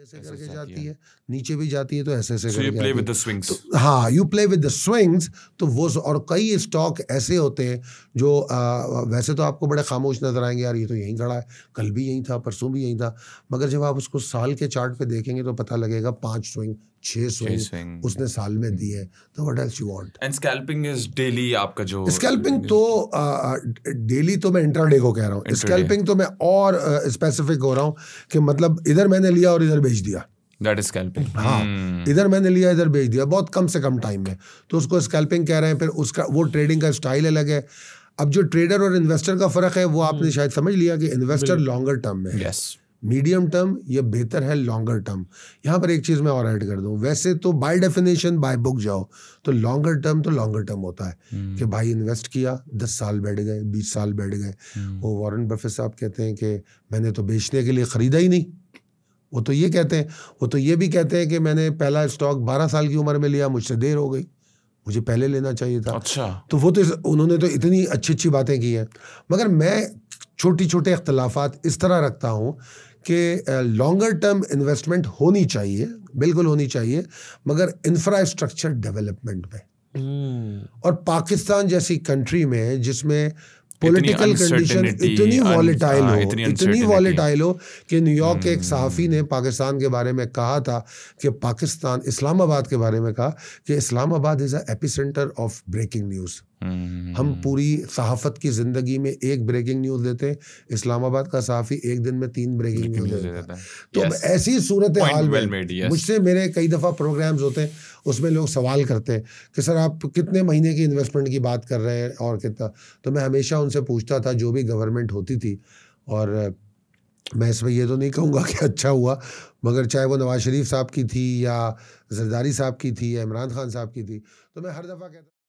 ऐसे करके जाती है नीचे भी जाती है तो ऐसे ऐसे विद द स्विंग्स हाँ you play with the swings तो वो और कई स्टॉक ऐसे होते हैं जो आ, वैसे तो आपको बड़े खामोश नजर आएंगे यार ये तो यहीं खड़ा है कल भी यहीं था परसों भी यहीं था मगर जब आप उसको साल के चार्ट पे देखेंगे तो पता लगेगा पांच स्विंग छह स्विंग उसने साल में दी है तो what else you want and scalping is daily आपका जो स्कैल्पिंग तो डेली तो मैं इंट्राडे को कह रहा हूँ स्कैल्पिंग तो मैं और स्पेसिफिक हो रहा हूँ कि मतलब इधर मैंने लिया और इधर बेच दिया दैट इज स्कैल्पिंग हाँ hmm. इधर मैंने लिया इधर बेच दिया बहुत कम से कम टाइम में तो उसको स्कैल्पिंग कह रहे हैं फिर उसका वो ट्रेडिंग का स्टाइल अलग है अब जो ट्रेडर और इन्वेस्टर का फर्क है वो आपने hmm. शायद समझ लिया कि इन्वेस्टर लॉन्गर टर्म में मीडियम टर्म ये बेहतर है लॉन्गर टर्म यहाँ पर एक चीज़ मैं और ऐड कर दूँ वैसे तो बाय डेफिनेशन बाय बुक जाओ तो लॉन्गर टर्म तो लॉन्गर टर्म होता है hmm. कि भाई इन्वेस्ट किया दस साल बैठ गए बीस साल बैठ गए hmm. वो वॉरेन बफे साहब कहते हैं कि मैंने तो बेचने के लिए ख़रीदा ही नहीं वो तो ये कहते हैं वो तो ये भी कहते हैं कि मैंने पहला स्टॉक बारह साल की उम्र में लिया मुझसे देर हो गई मुझे पहले लेना चाहिए था अच्छा तो वो तो उन्होंने तो इतनी अच्छी अच्छी बातें की हैं मगर मैं छोटी छोटे अख्तलाफात इस तरह रखता हूँ कि लॉन्गर टर्म इन्वेस्टमेंट होनी चाहिए बिल्कुल होनी चाहिए मगर इंफ्रास्ट्रक्चर डेवलपमेंट में हम्म। और पाकिस्तान जैसी कंट्री में जिसमें पॉलिटिकल कंडीशन इतनी वॉलेटाइल हाँ, हो इतनी वॉलेटाइल हो कि न्यूयॉर्क के एक हम्म। सहाफ़ी ने पाकिस्तान के बारे में कहा था कि पाकिस्तान इस्लामाबाद के बारे में कहा कि Islamabad is a epicentre of breaking news हम हम्म। पूरी सहाफत की ज़िंदगी में एक ब्रेकिंग न्यूज़ देते हैं इस्लामाबाद का सहाफ़ी एक दिन में तीन ब्रेकिंग न्यूज़ देता है तो yes. ऐसी सूरत हाल well में yes. मुझसे मेरे कई दफ़ा प्रोग्राम्स होते हैं उसमें लोग सवाल करते हैं कि सर आप कितने महीने की इन्वेस्टमेंट की बात कर रहे हैं और कितना तो मैं हमेशा उनसे पूछता था जो भी गवर्नमेंट होती थी और मैं इसमें यह तो नहीं कहूँगा कि अच्छा हुआ मगर चाहे वो नवाज शरीफ साहब की थी या जरदारी साहब की थी या इमरान खान साहब की थी तो मैं हर दफ़ा कहता